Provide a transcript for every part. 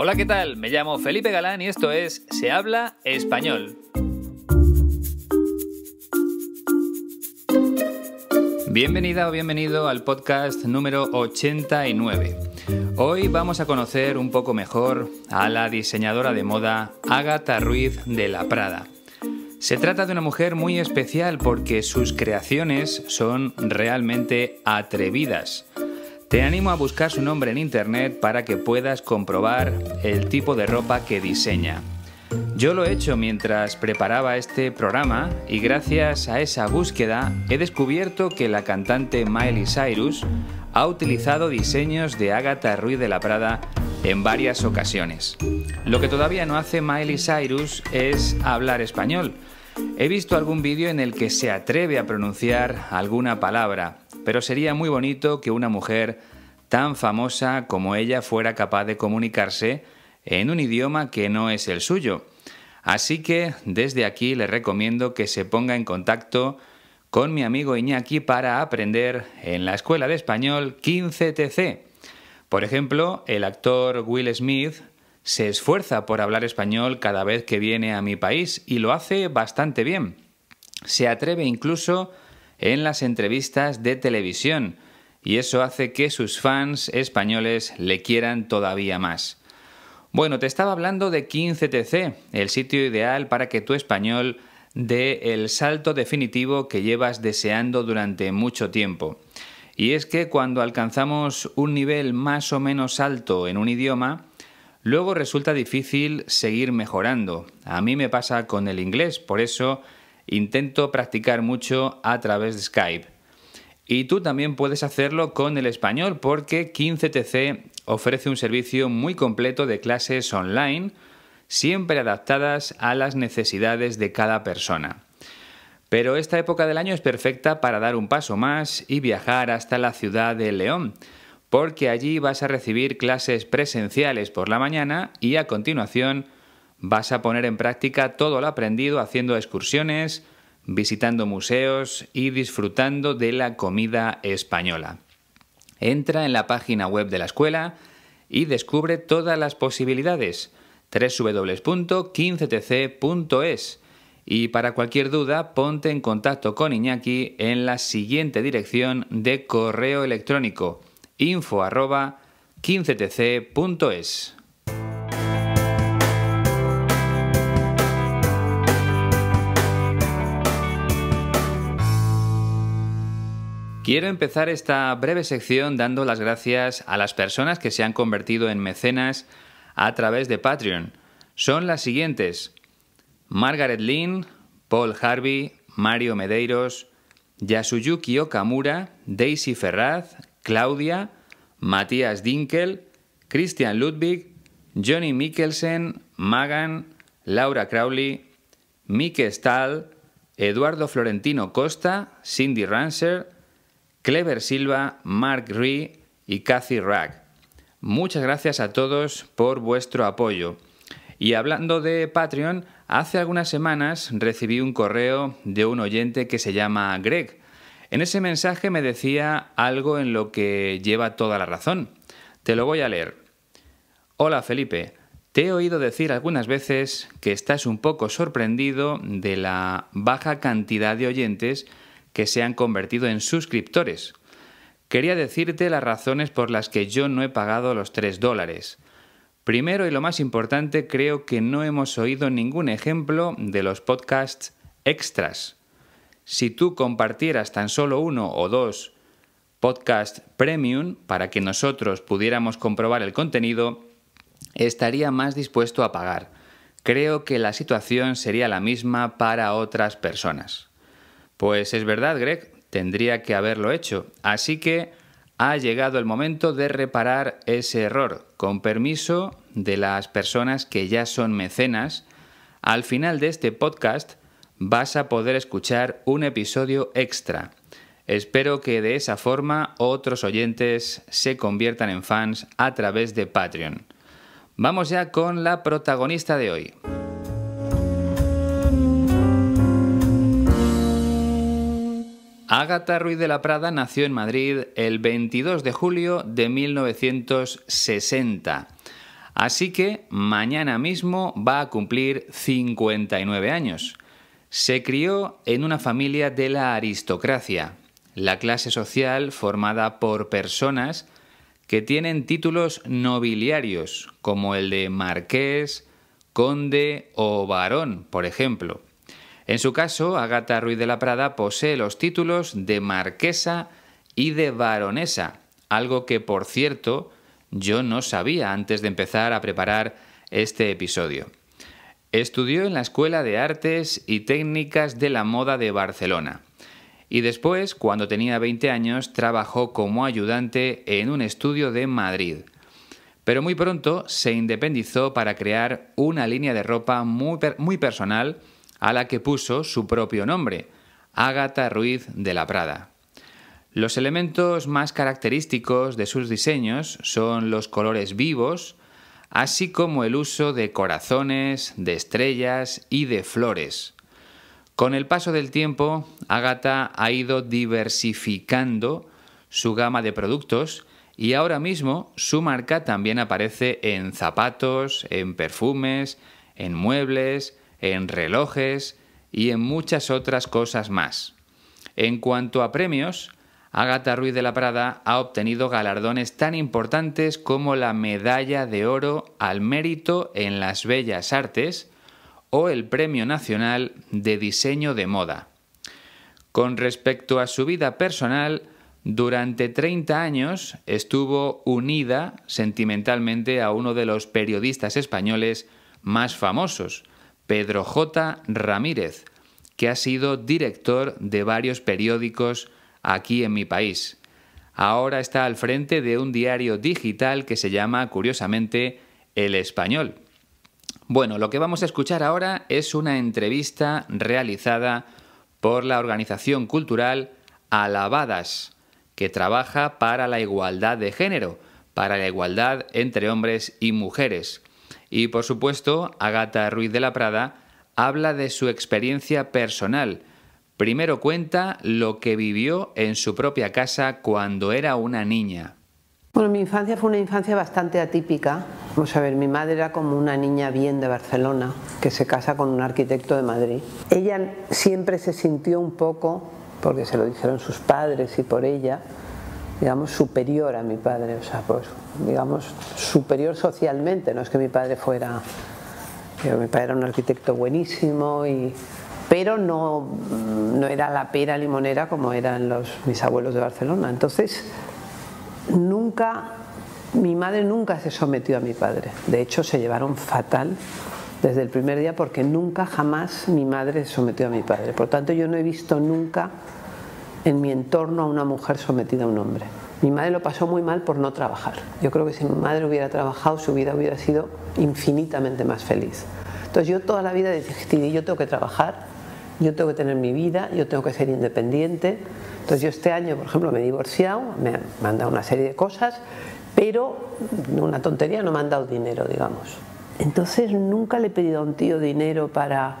Hola, ¿qué tal? Me llamo Felipe Galán y esto es Se habla español. Bienvenida o bienvenido al podcast número 89. Hoy vamos a conocer un poco mejor a la diseñadora de moda Ágata Ruiz de la Prada. Se trata de una mujer muy especial porque sus creaciones son realmente atrevidas. Te animo a buscar su nombre en internet para que puedas comprobar el tipo de ropa que diseña. Yo lo he hecho mientras preparaba este programa y gracias a esa búsqueda he descubierto que la cantante Miley Cyrus ha utilizado diseños de Agatha Ruiz de la Prada en varias ocasiones. Lo que todavía no hace Miley Cyrus es hablar español. He visto algún vídeo en el que se atreve a pronunciar alguna palabra, pero sería muy bonito que una mujer tan famosa como ella fuera capaz de comunicarse en un idioma que no es el suyo. Así que desde aquí le recomiendo que se ponga en contacto con mi amigo Iñaki para aprender en la Escuela de Español 15TC. Por ejemplo, el actor Will Smith se esfuerza por hablar español cada vez que viene a mi país y lo hace bastante bien. Se atreve incluso a en las entrevistas de televisión y eso hace que sus fans españoles le quieran todavía más. Bueno, te estaba hablando de 15TC, el sitio ideal para que tu español dé el salto definitivo que llevas deseando durante mucho tiempo. Y es que cuando alcanzamos un nivel más o menos alto en un idioma, luego resulta difícil seguir mejorando. A mí me pasa con el inglés, por eso intento practicar mucho a través de Skype. Y tú también puedes hacerlo con el español porque 15TC ofrece un servicio muy completo de clases online, siempre adaptadas a las necesidades de cada persona. Pero esta época del año es perfecta para dar un paso más y viajar hasta la ciudad de León, porque allí vas a recibir clases presenciales por la mañana y a continuación vas a poner en práctica todo lo aprendido haciendo excursiones, visitando museos y disfrutando de la comida española. Entra en la página web de la escuela y descubre todas las posibilidades www.15tc.es y para cualquier duda ponte en contacto con Iñaki en la siguiente dirección de correo electrónico info tces Quiero empezar esta breve sección dando las gracias a las personas que se han convertido en mecenas a través de Patreon. Son las siguientes. Margaret Lynn, Paul Harvey, Mario Medeiros, Yasuyuki Okamura, Daisy Ferraz, Claudia, Matías Dinkel, Christian Ludwig, Johnny Mikkelsen, Magan, Laura Crowley, Mike Stahl, Eduardo Florentino Costa, Cindy Ranser, Clever Silva, Mark Ree y Cathy Rag. Muchas gracias a todos por vuestro apoyo. Y hablando de Patreon, hace algunas semanas recibí un correo de un oyente que se llama Greg. En ese mensaje me decía algo en lo que lleva toda la razón. Te lo voy a leer. Hola Felipe, te he oído decir algunas veces que estás un poco sorprendido de la baja cantidad de oyentes que se han convertido en suscriptores. Quería decirte las razones por las que yo no he pagado los 3 dólares. Primero y lo más importante, creo que no hemos oído ningún ejemplo de los podcasts extras. Si tú compartieras tan solo uno o dos podcasts premium para que nosotros pudiéramos comprobar el contenido, estaría más dispuesto a pagar. Creo que la situación sería la misma para otras personas. Pues es verdad, Greg, tendría que haberlo hecho. Así que ha llegado el momento de reparar ese error. Con permiso de las personas que ya son mecenas, al final de este podcast vas a poder escuchar un episodio extra. Espero que de esa forma otros oyentes se conviertan en fans a través de Patreon. Vamos ya con la protagonista de hoy. Ágata Ruiz de la Prada nació en Madrid el 22 de julio de 1960. Así que mañana mismo va a cumplir 59 años. Se crió en una familia de la aristocracia, la clase social formada por personas que tienen títulos nobiliarios, como el de marqués, conde o barón, por ejemplo. En su caso, Agata Ruiz de la Prada posee los títulos de marquesa y de baronesa, algo que, por cierto, yo no sabía antes de empezar a preparar este episodio. Estudió en la Escuela de Artes y Técnicas de la Moda de Barcelona y después, cuando tenía 20 años, trabajó como ayudante en un estudio de Madrid. Pero muy pronto se independizó para crear una línea de ropa muy, muy personal, a la que puso su propio nombre, Ágata Ruiz de la Prada. Los elementos más característicos de sus diseños son los colores vivos, así como el uso de corazones, de estrellas y de flores. Con el paso del tiempo, Agatha ha ido diversificando su gama de productos y ahora mismo su marca también aparece en zapatos, en perfumes, en muebles, en relojes y en muchas otras cosas más. En cuanto a premios, Agatha Ruiz de la Prada ha obtenido galardones tan importantes como la Medalla de Oro al Mérito en las Bellas Artes o el Premio Nacional de Diseño de Moda. Con respecto a su vida personal, durante 30 años estuvo unida sentimentalmente a uno de los periodistas españoles más famosos, Pedro J. Ramírez, que ha sido director de varios periódicos aquí en mi país. Ahora está al frente de un diario digital que se llama, curiosamente, El Español. Bueno, lo que vamos a escuchar ahora es una entrevista realizada por la organización cultural Alabadas, que trabaja para la igualdad de género, para la igualdad entre hombres y mujeres. Y por supuesto, Agata Ruiz de la Prada habla de su experiencia personal. Primero cuenta lo que vivió en su propia casa cuando era una niña. Bueno, mi infancia fue una infancia bastante atípica. Vamos a ver, mi madre era como una niña bien de Barcelona, que se casa con un arquitecto de Madrid. Ella siempre se sintió un poco, porque se lo dijeron sus padres y por ella, digamos, superior a mi padre, o sea, pues, digamos, superior socialmente, no es que mi padre fuera, mi padre era un arquitecto buenísimo, y, pero no, era la pera limonera como eran los, mis abuelos de Barcelona. Entonces, nunca, mi madre nunca se sometió a mi padre, de hecho se llevaron fatal desde el primer día porque nunca jamás mi madre se sometió a mi padre, por tanto yo no he visto nunca en mi entorno a una mujer sometida a un hombre. Mi madre lo pasó muy mal por no trabajar. Yo creo que si mi madre hubiera trabajado, su vida hubiera sido infinitamente más feliz. Entonces yo toda la vida decidí, yo tengo que trabajar, yo tengo que tener mi vida, yo tengo que ser independiente. Entonces yo este año, por ejemplo, me he divorciado, me han mandado una serie de cosas, pero una tontería, no me han dado dinero, digamos. Entonces nunca le he pedido a un tío dinero para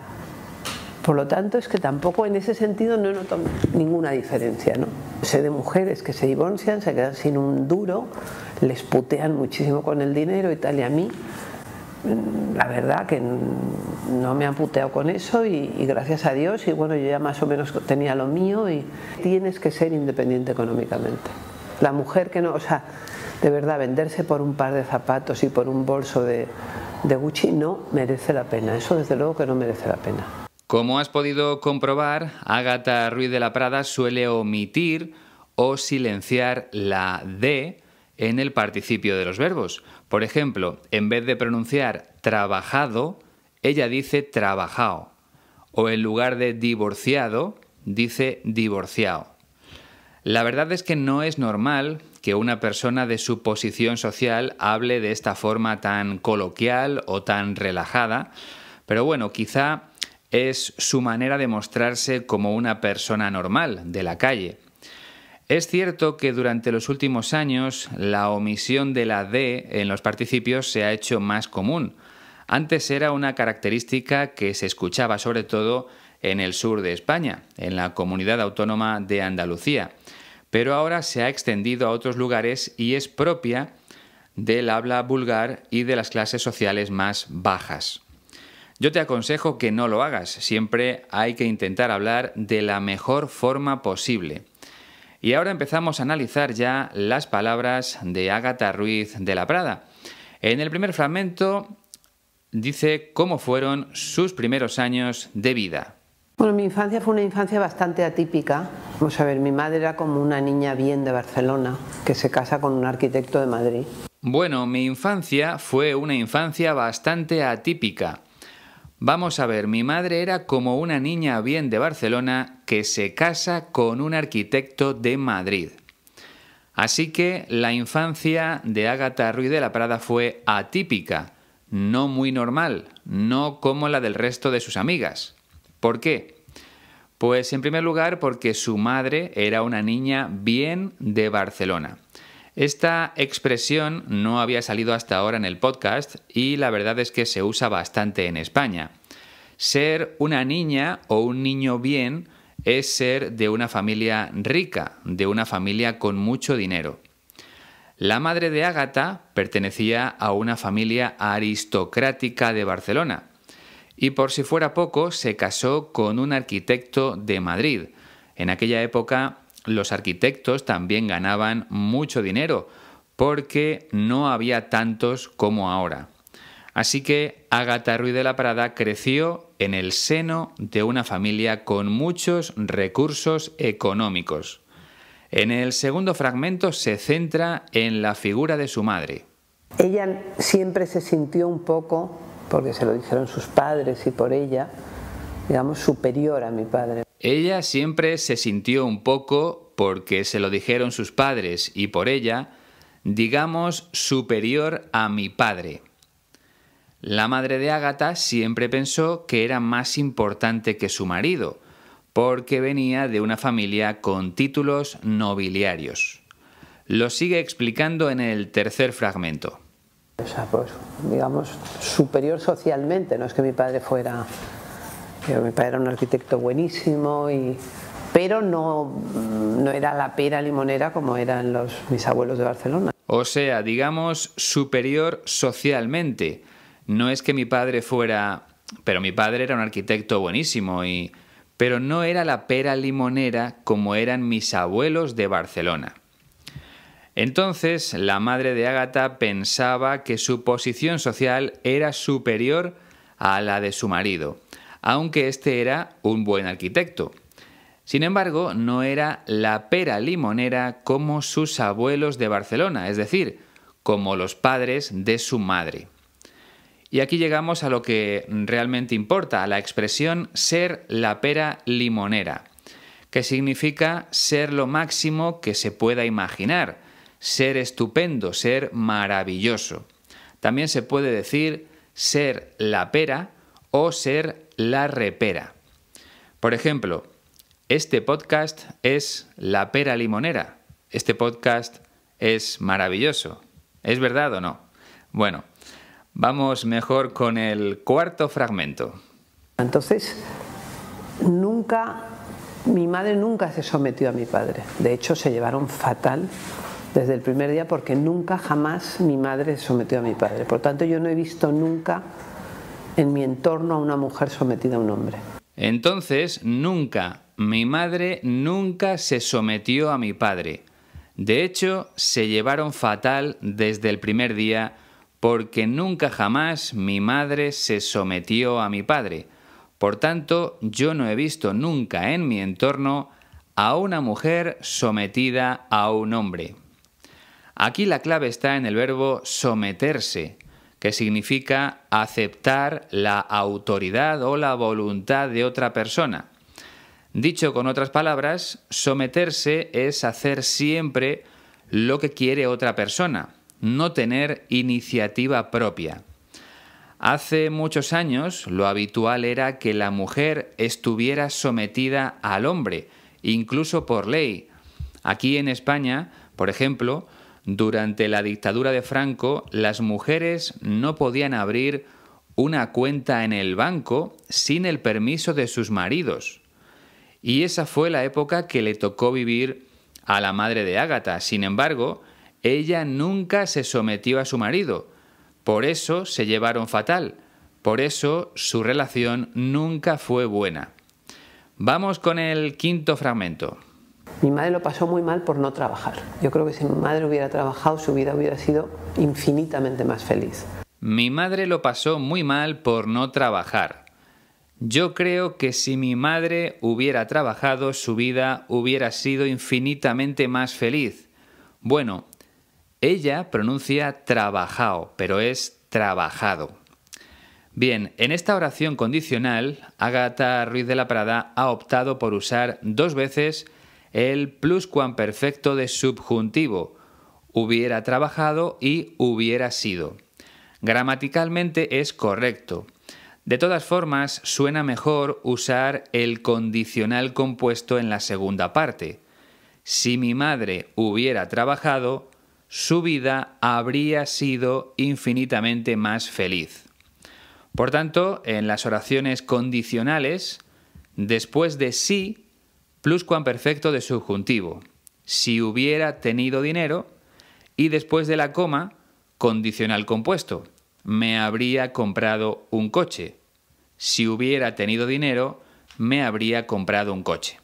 por lo tanto, es que tampoco en ese sentido no noto ninguna diferencia. ¿no? Sé de mujeres que se divorcian, se quedan sin un duro, les putean muchísimo con el dinero y tal, y a mí la verdad que no me han puteado con eso y, gracias a Dios y bueno yo ya más o menos tenía lo mío y tienes que ser independiente económicamente la mujer que no o sea de verdad venderse por un par de zapatos y por un bolso de Gucci no merece la pena eso desde luego que no merece la pena como has podido comprobar, Ágata Ruiz de la Prada suele omitir o silenciar la D en el participio de los verbos. Por ejemplo, en vez de pronunciar trabajado, ella dice trabajao. O en lugar de divorciado, dice divorciado. La verdad es que no es normal que una persona de su posición social hable de esta forma tan coloquial o tan relajada, pero bueno, quizá es su manera de mostrarse como una persona normal, de la calle. Es cierto que durante los últimos años la omisión de la D en los participios se ha hecho más común. Antes era una característica que se escuchaba sobre todo en el sur de España, en la comunidad autónoma de Andalucía, pero ahora se ha extendido a otros lugares y es propia del habla vulgar y de las clases sociales más bajas. Yo te aconsejo que no lo hagas, siempre hay que intentar hablar de la mejor forma posible. Y ahora empezamos a analizar ya las palabras de Ágata Ruiz de la Prada. En el primer fragmento dice cómo fueron sus primeros años de vida. Bueno, mi infancia fue una infancia bastante atípica. Vamos a ver, mi madre era como una niña bien de Barcelona, que se casa con un arquitecto de Madrid. Bueno, mi infancia fue una infancia bastante atípica. Vamos a ver, mi madre era como una niña bien de Barcelona que se casa con un arquitecto de Madrid. Así que la infancia de Ágata Ruiz de la Prada fue atípica, no muy normal, no como la del resto de sus amigas. ¿Por qué? Pues en primer lugar porque su madre era una niña bien de Barcelona. Esta expresión no había salido hasta ahora en el podcast y la verdad es que se usa bastante en España. Ser una niña o un niño bien es ser de una familia rica, de una familia con mucho dinero. La madre de Ágata pertenecía a una familia aristocrática de Barcelona y por si fuera poco se casó con un arquitecto de Madrid. En aquella época los arquitectos también ganaban mucho dinero porque no había tantos como ahora. Así que Agatha Ruiz de la Prada creció en el seno de una familia con muchos recursos económicos. En el segundo fragmento se centra en la figura de su madre. Ella siempre se sintió un poco, porque se lo dijeron sus padres y por ella, digamos, superior a mi padre. Ella siempre se sintió un poco, porque se lo dijeron sus padres y por ella, digamos, superior a mi padre. La madre de Ágata siempre pensó que era más importante que su marido, porque venía de una familia con títulos nobiliarios. Lo sigue explicando en el tercer fragmento. O sea, pues, digamos, superior socialmente, no es que mi padre fuera mi padre era un arquitecto buenísimo, y, pero no, era la pera limonera como eran los, mis abuelos de Barcelona. O sea, digamos, superior socialmente. No es que mi padre fuera... Pero mi padre era un arquitecto buenísimo y... Pero no era la pera limonera como eran mis abuelos de Barcelona. Entonces, la madre de Ágata pensaba que su posición social era superior a la de su marido, aunque este era un buen arquitecto. Sin embargo, no era la pera limonera como sus abuelos de Barcelona, es decir, como los padres de su madre. Y aquí llegamos a lo que realmente importa, a la expresión ser la pera limonera, que significa ser lo máximo que se pueda imaginar, ser estupendo, ser maravilloso. También se puede decir ser la pera o ser la repera. Por ejemplo, este podcast es La Pera Limonera. Este podcast es maravilloso. ¿Es verdad o no? Bueno, vamos mejor con el cuarto fragmento. Entonces, nunca, mi madre nunca se sometió a mi padre. De hecho, se llevaron fatal desde el primer día porque nunca, jamás mi madre se sometió a mi padre. Por tanto, yo no he visto nunca en mi entorno a una mujer sometida a un hombre. Entonces, nunca, mi madre nunca se sometió a mi padre. De hecho, se llevaron fatal desde el primer día porque nunca jamás mi madre se sometió a mi padre. Por tanto, yo no he visto nunca en mi entorno a una mujer sometida a un hombre. Aquí la clave está en el verbo someterse, que significa aceptar la autoridad o la voluntad de otra persona. Dicho con otras palabras, someterse es hacer siempre lo que quiere otra persona, no tener iniciativa propia. Hace muchos años lo habitual era que la mujer estuviera sometida al hombre, incluso por ley. Aquí en España, por ejemplo, durante la dictadura de Franco, las mujeres no podían abrir una cuenta en el banco sin el permiso de sus maridos. Y esa fue la época que le tocó vivir a la madre de Ágata. Sin embargo, ella nunca se sometió a su marido. Por eso se llevaron fatal. Por eso su relación nunca fue buena. Vamos con el quinto fragmento. Mi madre lo pasó muy mal por no trabajar. Yo creo que si mi madre hubiera trabajado, su vida hubiera sido infinitamente más feliz. Mi madre lo pasó muy mal por no trabajar. Yo creo que si mi madre hubiera trabajado, su vida hubiera sido infinitamente más feliz. Bueno, ella pronuncia trabajado, pero es trabajado. Bien, en esta oración condicional, Agatha Ruiz de la Prada ha optado por usar dos veces el pluscuamperfecto de subjuntivo, hubiera trabajado y hubiera sido. Gramaticalmente es correcto. De todas formas, suena mejor usar el condicional compuesto en la segunda parte. Si mi madre hubiera trabajado, su vida habría sido infinitamente más feliz. Por tanto, en las oraciones condicionales, después de sí pluscuamperfecto de subjuntivo, si hubiera tenido dinero, y después de la coma, condicional compuesto, me habría comprado un coche. Si hubiera tenido dinero, me habría comprado un coche.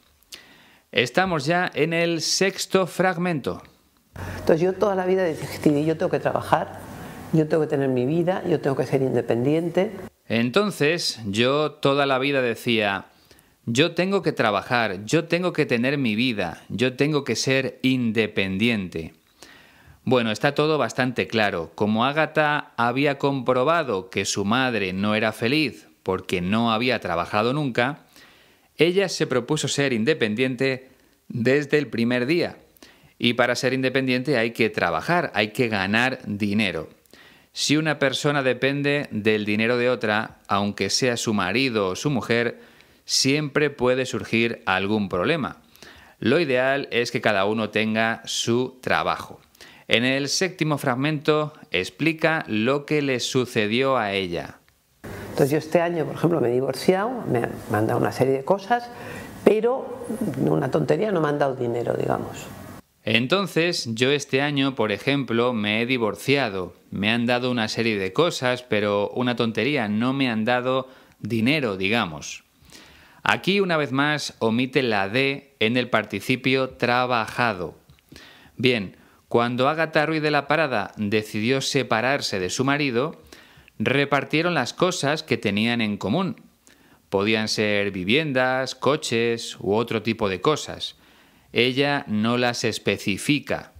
Estamos ya en el sexto fragmento. Entonces yo toda la vida decía, yo tengo que trabajar, yo tengo que tener mi vida, yo tengo que ser independiente. Entonces yo toda la vida decía, yo tengo que trabajar, yo tengo que tener mi vida, yo tengo que ser independiente. Bueno, está todo bastante claro. Como Agatha había comprobado que su madre no era feliz porque no había trabajado nunca, ella se propuso ser independiente desde el primer día. Y para ser independiente hay que trabajar, hay que ganar dinero. Si una persona depende del dinero de otra, aunque sea su marido o su mujer, siempre puede surgir algún problema. Lo ideal es que cada uno tenga su trabajo. En el séptimo fragmento explica lo que le sucedió a ella. Entonces yo este año, por ejemplo, me he divorciado, me han dado una serie de cosas, pero una tontería no me han dado dinero, digamos. Entonces yo este año, por ejemplo, me he divorciado, me han dado una serie de cosas, pero una tontería, no me han dado dinero, digamos. Aquí, una vez más, omite la D en el participio trabajado. Bien, cuando Agatha Ruiz de la Parada decidió separarse de su marido, repartieron las cosas que tenían en común. Podían ser viviendas, coches u otro tipo de cosas. Ella no las especifica.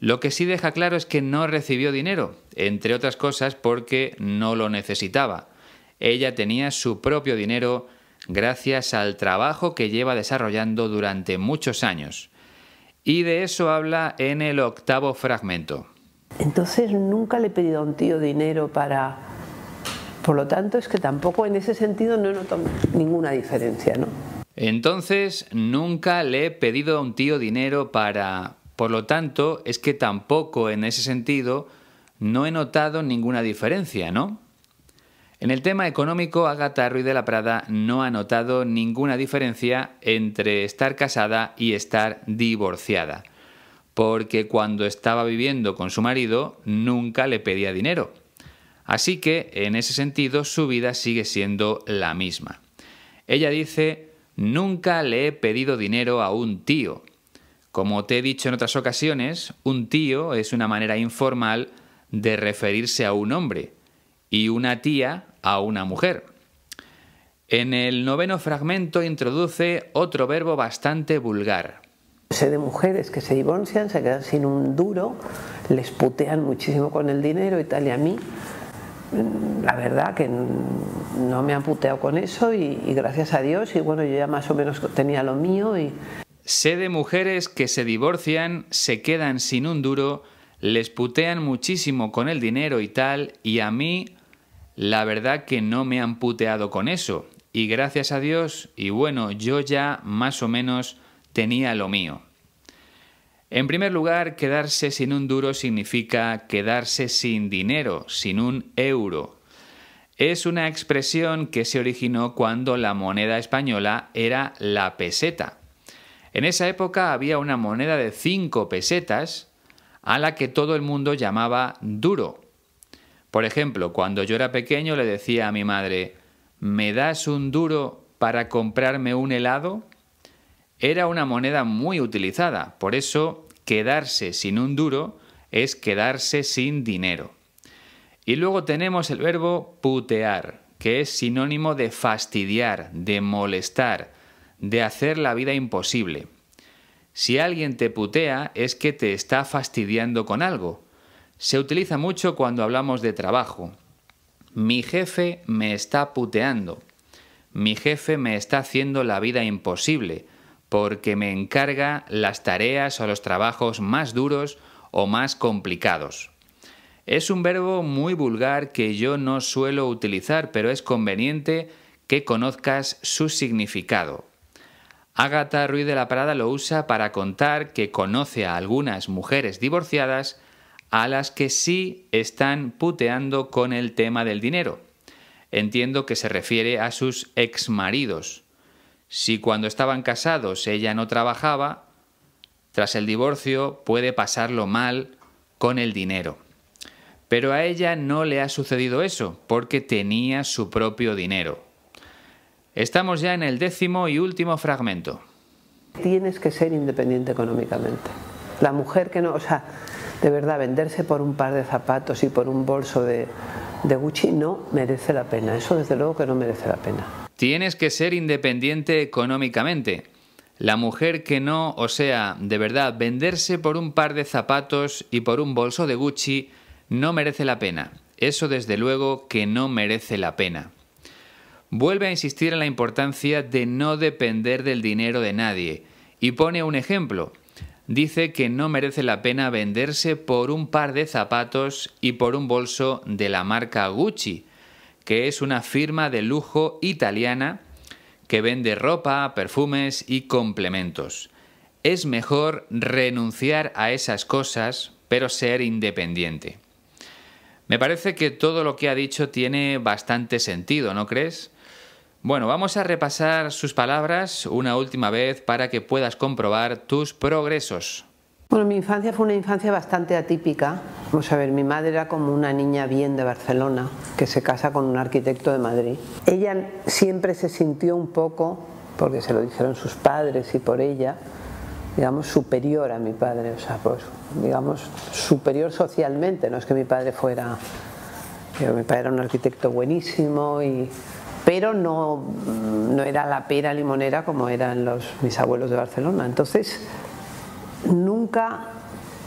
Lo que sí deja claro es que no recibió dinero, entre otras cosas porque no lo necesitaba. Ella tenía su propio dinero gracias al trabajo que lleva desarrollando durante muchos años. Y de eso habla en el octavo fragmento. Entonces nunca le he pedido a un tío dinero para... Por lo tanto, es que tampoco en ese sentido no he notado ninguna diferencia, ¿no? Entonces, nunca le he pedido a un tío dinero para... Por lo tanto, es que tampoco en ese sentido no he notado ninguna diferencia, ¿no? En el tema económico, Agatha Ruiz de la Prada no ha notado ninguna diferencia entre estar casada y estar divorciada, porque cuando estaba viviendo con su marido nunca le pedía dinero. Así que, en ese sentido, su vida sigue siendo la misma. Ella dice, nunca le he pedido dinero a un tío. Como te he dicho en otras ocasiones, un tío es una manera informal de referirse a un hombre y una tía a una mujer. En el noveno fragmento introduce otro verbo bastante vulgar. Sé de mujeres que se divorcian, se quedan sin un duro, les putean muchísimo con el dinero y tal, y a mí, mm, la verdad que no me han puteado con eso y, gracias a Dios, y bueno, yo ya más o menos tenía lo mío y... Sé de mujeres que se divorcian, se quedan sin un duro, les putean muchísimo con el dinero y tal, y a mí la verdad que no me han puteado con eso. Y gracias a Dios, y bueno, yo ya más o menos tenía lo mío. En primer lugar, quedarse sin un duro significa quedarse sin dinero, sin un euro. Es una expresión que se originó cuando la moneda española era la peseta. En esa época había una moneda de 5 pesetas a la que todo el mundo llamaba duro por ejemplo, cuando yo era pequeño le decía a mi madre, ¿me das un duro para comprarme un helado? Era una moneda muy utilizada, por eso quedarse sin un duro es quedarse sin dinero. Y luego tenemos el verbo putear, que es sinónimo de fastidiar, de molestar, de hacer la vida imposible. Si alguien te putea es que te está fastidiando con algo, se utiliza mucho cuando hablamos de trabajo. Mi jefe me está puteando. Mi jefe me está haciendo la vida imposible porque me encarga las tareas o los trabajos más duros o más complicados. Es un verbo muy vulgar que yo no suelo utilizar, pero es conveniente que conozcas su significado. Ágata Ruiz de la Parada lo usa para contar que conoce a algunas mujeres divorciadas a las que sí están puteando con el tema del dinero. Entiendo que se refiere a sus exmaridos. Si cuando estaban casados ella no trabajaba, tras el divorcio puede pasarlo mal con el dinero. Pero a ella no le ha sucedido eso, porque tenía su propio dinero. Estamos ya en el décimo y último fragmento. Tienes que ser independiente económicamente. La mujer que no, o sea, de verdad, venderse por un par de zapatos y por un bolso de, Gucci no merece la pena. Eso desde luego que no merece la pena. Tienes que ser independiente económicamente. La mujer que no, o sea, de verdad, venderse por un par de zapatos y por un bolso de Gucci no merece la pena. Eso desde luego que no merece la pena. Vuelve a insistir en la importancia de no depender del dinero de nadie y pone un ejemplo dice que no merece la pena venderse por un par de zapatos y por un bolso de la marca Gucci, que es una firma de lujo italiana que vende ropa, perfumes y complementos. Es mejor renunciar a esas cosas, pero ser independiente. Me parece que todo lo que ha dicho tiene bastante sentido, ¿no crees? Bueno, vamos a repasar sus palabras una última vez para que puedas comprobar tus progresos. Bueno, mi infancia fue una infancia bastante atípica. Vamos a ver, mi madre era como una niña bien de Barcelona, que se casa con un arquitecto de Madrid. Ella siempre se sintió un poco, porque se lo dijeron sus padres y por ella, digamos, superior a mi padre, o sea, pues, digamos, superior socialmente, no es que mi padre fuera, mi padre era un arquitecto buenísimo y pero no, era la pera limonera como eran los, mis abuelos de Barcelona. Entonces, nunca,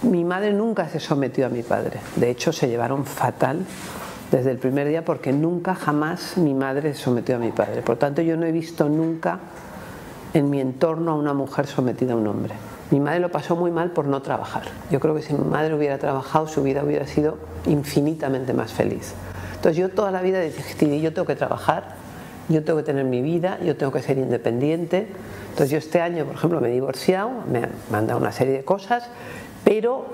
mi madre nunca se sometió a mi padre. De hecho, se llevaron fatal desde el primer día porque nunca jamás mi madre se sometió a mi padre. Por tanto, yo no he visto nunca en mi entorno a una mujer sometida a un hombre. Mi madre lo pasó muy mal por no trabajar. Yo creo que si mi madre hubiera trabajado, su vida hubiera sido infinitamente más feliz. Entonces yo toda la vida decidí, yo tengo que trabajar yo tengo que tener mi vida, yo tengo que ser independiente. Entonces yo este año, por ejemplo, me he divorciado, me han mandado una serie de cosas, pero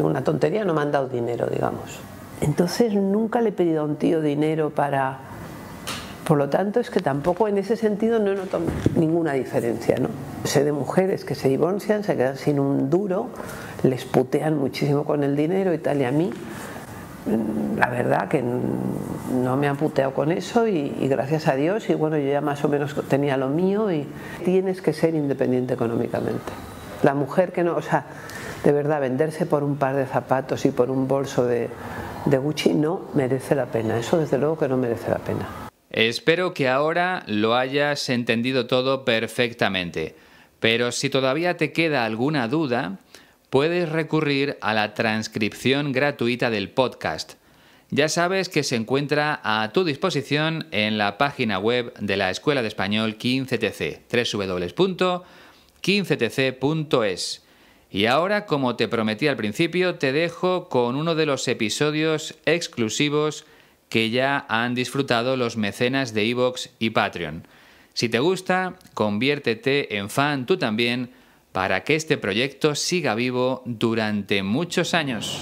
una tontería, no me han dado dinero, digamos. Entonces nunca le he pedido a un tío dinero para... Por lo tanto, es que tampoco en ese sentido no noto ninguna diferencia. ¿no? Sé de mujeres que se divorcian, se quedan sin un duro, les putean muchísimo con el dinero y tal, y a mí la verdad que no me han puteado con eso y, gracias a Dios y bueno, yo ya más o menos tenía lo mío y tienes que ser independiente económicamente. La mujer que no, o sea, de verdad, venderse por un par de zapatos y por un bolso de, de Gucci no merece la pena, eso desde luego que no merece la pena. Espero que ahora lo hayas entendido todo perfectamente, pero si todavía te queda alguna duda, puedes recurrir a la transcripción gratuita del podcast. Ya sabes que se encuentra a tu disposición en la página web de la Escuela de Español 15TC, www.15tc.es. Y ahora, como te prometí al principio, te dejo con uno de los episodios exclusivos que ya han disfrutado los mecenas de Evox y Patreon. Si te gusta, conviértete en fan tú también para que este proyecto siga vivo durante muchos años.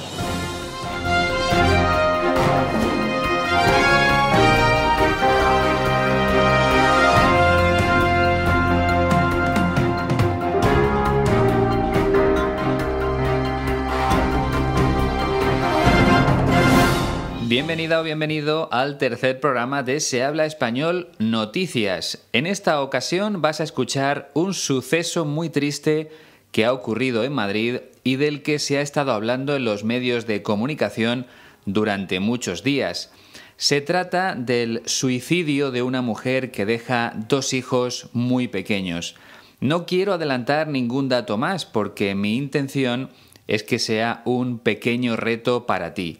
Bienvenida o bienvenido al tercer programa de Se habla español Noticias. En esta ocasión vas a escuchar un suceso muy triste que ha ocurrido en Madrid y del que se ha estado hablando en los medios de comunicación durante muchos días. Se trata del suicidio de una mujer que deja dos hijos muy pequeños. No quiero adelantar ningún dato más porque mi intención es que sea un pequeño reto para ti.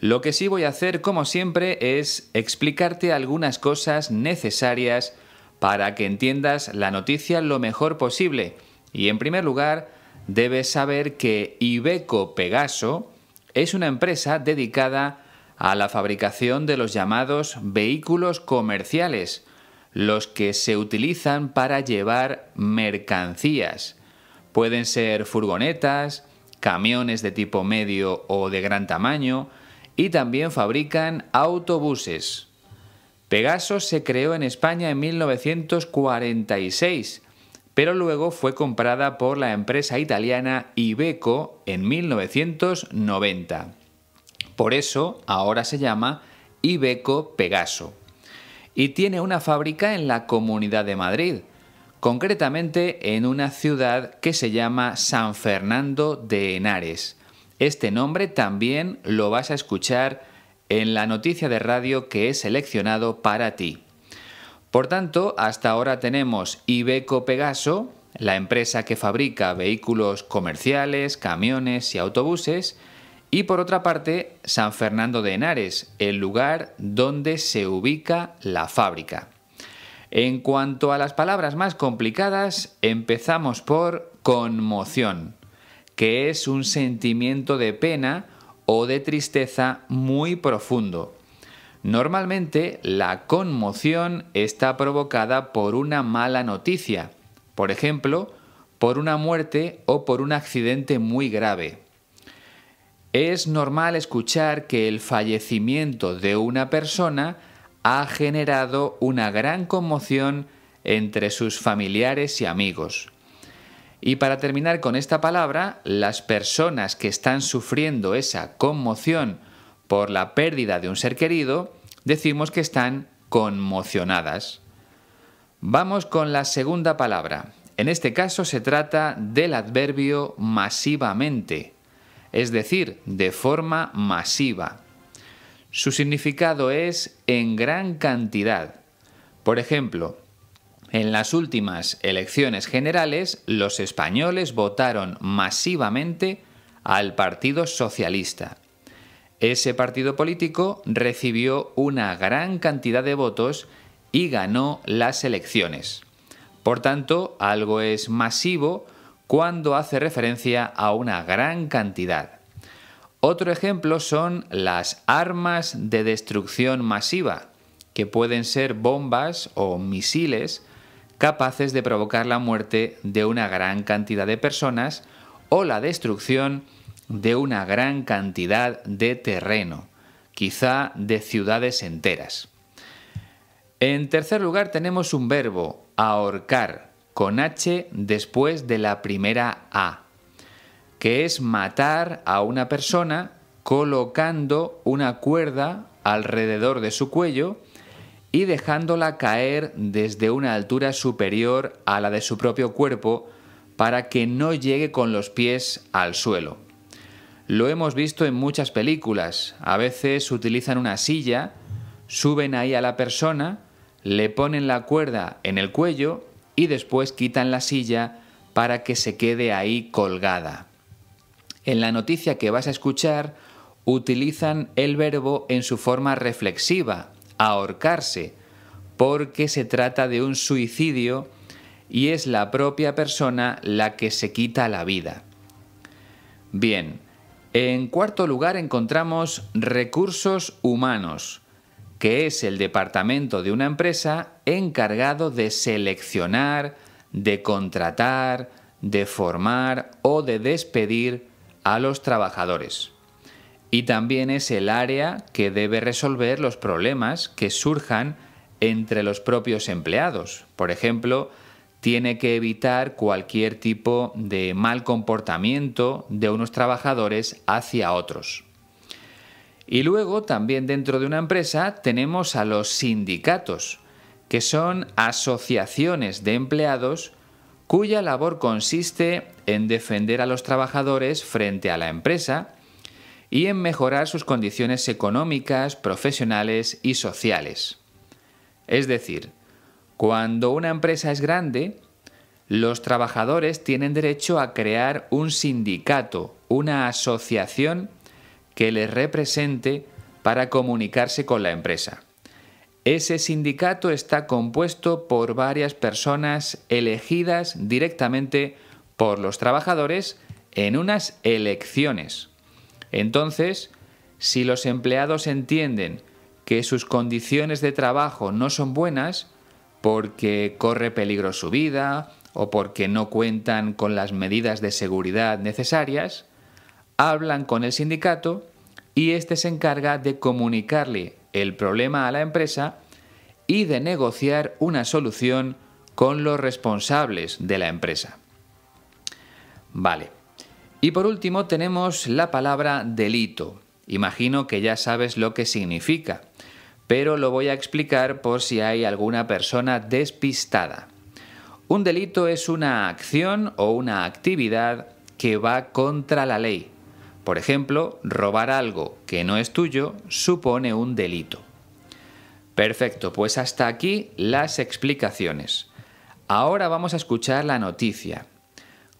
Lo que sí voy a hacer, como siempre, es explicarte algunas cosas necesarias para que entiendas la noticia lo mejor posible. Y en primer lugar, debes saber que Ibeco Pegaso es una empresa dedicada a la fabricación de los llamados vehículos comerciales, los que se utilizan para llevar mercancías. Pueden ser furgonetas, camiones de tipo medio o de gran tamaño, y también fabrican autobuses. Pegaso se creó en España en 1946, pero luego fue comprada por la empresa italiana Ibeco en 1990. Por eso ahora se llama Ibeco Pegaso. Y tiene una fábrica en la Comunidad de Madrid, concretamente en una ciudad que se llama San Fernando de Henares este nombre también lo vas a escuchar en la noticia de radio que he seleccionado para ti. Por tanto, hasta ahora tenemos Ibeco Pegaso, la empresa que fabrica vehículos comerciales, camiones y autobuses, y por otra parte San Fernando de Henares, el lugar donde se ubica la fábrica. En cuanto a las palabras más complicadas, empezamos por conmoción que es un sentimiento de pena o de tristeza muy profundo. Normalmente la conmoción está provocada por una mala noticia, por ejemplo, por una muerte o por un accidente muy grave. Es normal escuchar que el fallecimiento de una persona ha generado una gran conmoción entre sus familiares y amigos. Y para terminar con esta palabra, las personas que están sufriendo esa conmoción por la pérdida de un ser querido, decimos que están conmocionadas. Vamos con la segunda palabra. En este caso se trata del adverbio masivamente, es decir, de forma masiva. Su significado es en gran cantidad. Por ejemplo, en las últimas elecciones generales, los españoles votaron masivamente al Partido Socialista. Ese partido político recibió una gran cantidad de votos y ganó las elecciones. Por tanto, algo es masivo cuando hace referencia a una gran cantidad. Otro ejemplo son las armas de destrucción masiva, que pueden ser bombas o misiles capaces de provocar la muerte de una gran cantidad de personas o la destrucción de una gran cantidad de terreno, quizá de ciudades enteras. En tercer lugar tenemos un verbo, ahorcar, con H después de la primera A, que es matar a una persona colocando una cuerda alrededor de su cuello y dejándola caer desde una altura superior a la de su propio cuerpo para que no llegue con los pies al suelo. Lo hemos visto en muchas películas. A veces utilizan una silla, suben ahí a la persona, le ponen la cuerda en el cuello y después quitan la silla para que se quede ahí colgada. En la noticia que vas a escuchar utilizan el verbo en su forma reflexiva, ahorcarse, porque se trata de un suicidio y es la propia persona la que se quita la vida. Bien, en cuarto lugar encontramos recursos humanos, que es el departamento de una empresa encargado de seleccionar, de contratar, de formar o de despedir a los trabajadores y también es el área que debe resolver los problemas que surjan entre los propios empleados. Por ejemplo, tiene que evitar cualquier tipo de mal comportamiento de unos trabajadores hacia otros. Y luego también dentro de una empresa tenemos a los sindicatos, que son asociaciones de empleados cuya labor consiste en defender a los trabajadores frente a la empresa y en mejorar sus condiciones económicas, profesionales y sociales. Es decir, cuando una empresa es grande, los trabajadores tienen derecho a crear un sindicato, una asociación que les represente para comunicarse con la empresa. Ese sindicato está compuesto por varias personas elegidas directamente por los trabajadores en unas elecciones. Entonces, si los empleados entienden que sus condiciones de trabajo no son buenas, porque corre peligro su vida o porque no cuentan con las medidas de seguridad necesarias, hablan con el sindicato y éste se encarga de comunicarle el problema a la empresa y de negociar una solución con los responsables de la empresa. Vale, y por último tenemos la palabra delito. Imagino que ya sabes lo que significa, pero lo voy a explicar por si hay alguna persona despistada. Un delito es una acción o una actividad que va contra la ley. Por ejemplo, robar algo que no es tuyo supone un delito. Perfecto, pues hasta aquí las explicaciones. Ahora vamos a escuchar la noticia.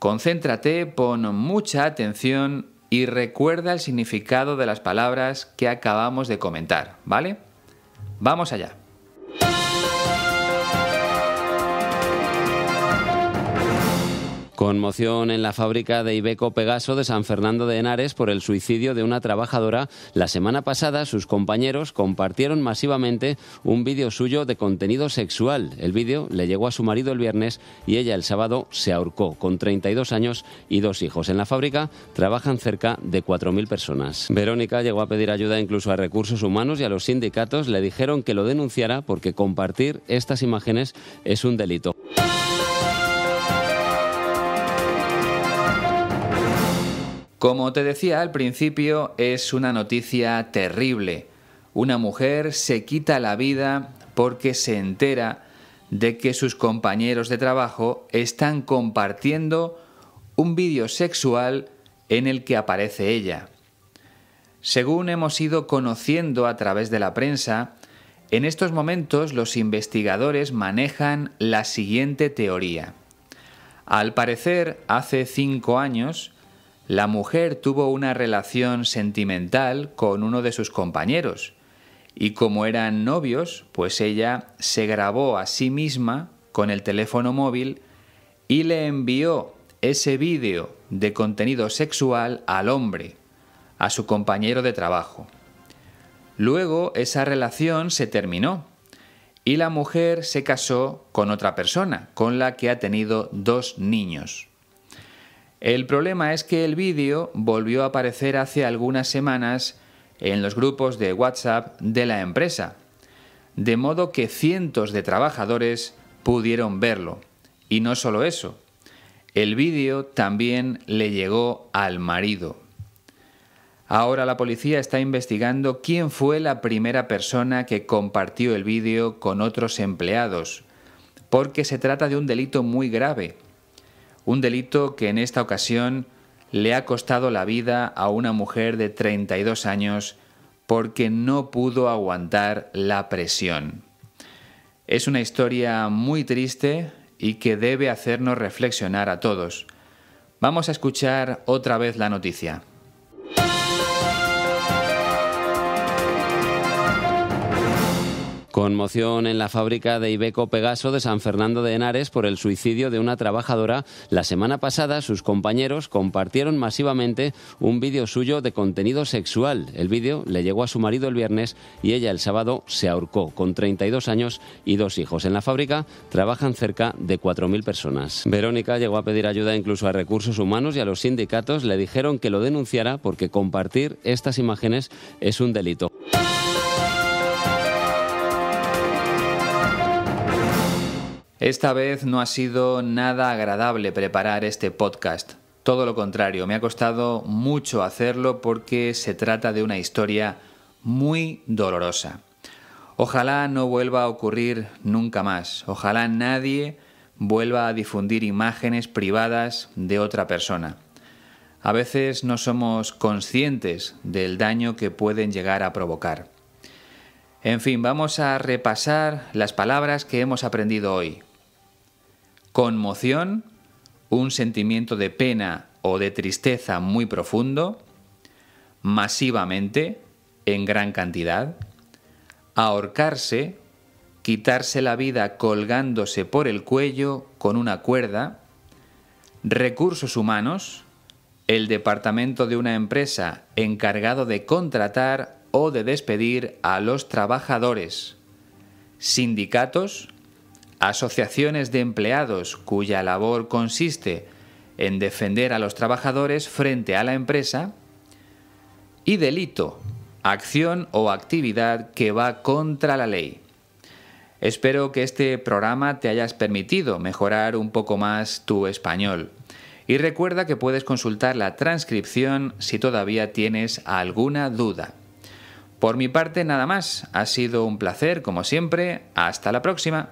Concéntrate, pon mucha atención y recuerda el significado de las palabras que acabamos de comentar, ¿vale? Vamos allá. Conmoción en la fábrica de Ibeco Pegaso de San Fernando de Henares por el suicidio de una trabajadora. La semana pasada sus compañeros compartieron masivamente un vídeo suyo de contenido sexual. El vídeo le llegó a su marido el viernes y ella el sábado se ahorcó con 32 años y dos hijos. En la fábrica trabajan cerca de 4.000 personas. Verónica llegó a pedir ayuda incluso a recursos humanos y a los sindicatos le dijeron que lo denunciara porque compartir estas imágenes es un delito. Como te decía al principio, es una noticia terrible. Una mujer se quita la vida porque se entera de que sus compañeros de trabajo están compartiendo un vídeo sexual en el que aparece ella. Según hemos ido conociendo a través de la prensa, en estos momentos los investigadores manejan la siguiente teoría. Al parecer, hace cinco años, la mujer tuvo una relación sentimental con uno de sus compañeros y como eran novios, pues ella se grabó a sí misma con el teléfono móvil y le envió ese vídeo de contenido sexual al hombre, a su compañero de trabajo. Luego esa relación se terminó y la mujer se casó con otra persona, con la que ha tenido dos niños. El problema es que el vídeo volvió a aparecer hace algunas semanas en los grupos de WhatsApp de la empresa, de modo que cientos de trabajadores pudieron verlo. Y no solo eso, el vídeo también le llegó al marido. Ahora la policía está investigando quién fue la primera persona que compartió el vídeo con otros empleados, porque se trata de un delito muy grave un delito que en esta ocasión le ha costado la vida a una mujer de 32 años porque no pudo aguantar la presión. Es una historia muy triste y que debe hacernos reflexionar a todos. Vamos a escuchar otra vez la noticia. Conmoción en la fábrica de Ibeco Pegaso de San Fernando de Henares por el suicidio de una trabajadora. La semana pasada sus compañeros compartieron masivamente un vídeo suyo de contenido sexual. El vídeo le llegó a su marido el viernes y ella el sábado se ahorcó con 32 años y dos hijos. En la fábrica trabajan cerca de 4.000 personas. Verónica llegó a pedir ayuda incluso a recursos humanos y a los sindicatos le dijeron que lo denunciara porque compartir estas imágenes es un delito. Esta vez no ha sido nada agradable preparar este podcast. Todo lo contrario, me ha costado mucho hacerlo porque se trata de una historia muy dolorosa. Ojalá no vuelva a ocurrir nunca más. Ojalá nadie vuelva a difundir imágenes privadas de otra persona. A veces no somos conscientes del daño que pueden llegar a provocar. En fin, vamos a repasar las palabras que hemos aprendido hoy conmoción, un sentimiento de pena o de tristeza muy profundo, masivamente, en gran cantidad, ahorcarse, quitarse la vida colgándose por el cuello con una cuerda, recursos humanos, el departamento de una empresa encargado de contratar o de despedir a los trabajadores, sindicatos, asociaciones de empleados cuya labor consiste en defender a los trabajadores frente a la empresa y delito, acción o actividad que va contra la ley. Espero que este programa te hayas permitido mejorar un poco más tu español. Y recuerda que puedes consultar la transcripción si todavía tienes alguna duda. Por mi parte nada más, ha sido un placer como siempre, hasta la próxima.